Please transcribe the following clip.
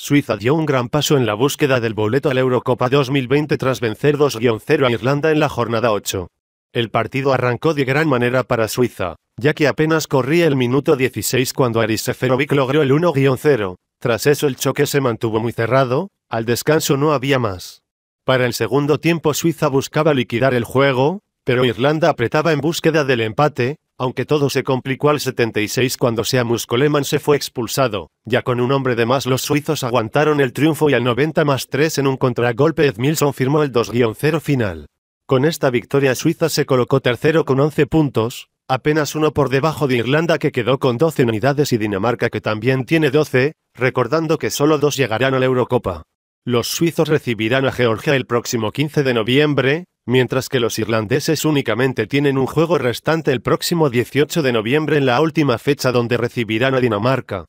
Suiza dio un gran paso en la búsqueda del boleto a la Eurocopa 2020 tras vencer 2-0 a Irlanda en la jornada 8. El partido arrancó de gran manera para Suiza, ya que apenas corría el minuto 16 cuando Aris logró el 1-0. Tras eso el choque se mantuvo muy cerrado, al descanso no había más. Para el segundo tiempo Suiza buscaba liquidar el juego, pero Irlanda apretaba en búsqueda del empate, aunque todo se complicó al 76 cuando Seamus Coleman se fue expulsado, ya con un hombre de más los suizos aguantaron el triunfo y al 90 más 3 en un contragolpe Edmilson firmó el 2-0 final. Con esta victoria Suiza se colocó tercero con 11 puntos, apenas uno por debajo de Irlanda que quedó con 12 unidades y Dinamarca que también tiene 12, recordando que solo dos llegarán a la Eurocopa. Los suizos recibirán a Georgia el próximo 15 de noviembre, mientras que los irlandeses únicamente tienen un juego restante el próximo 18 de noviembre en la última fecha donde recibirán a Dinamarca.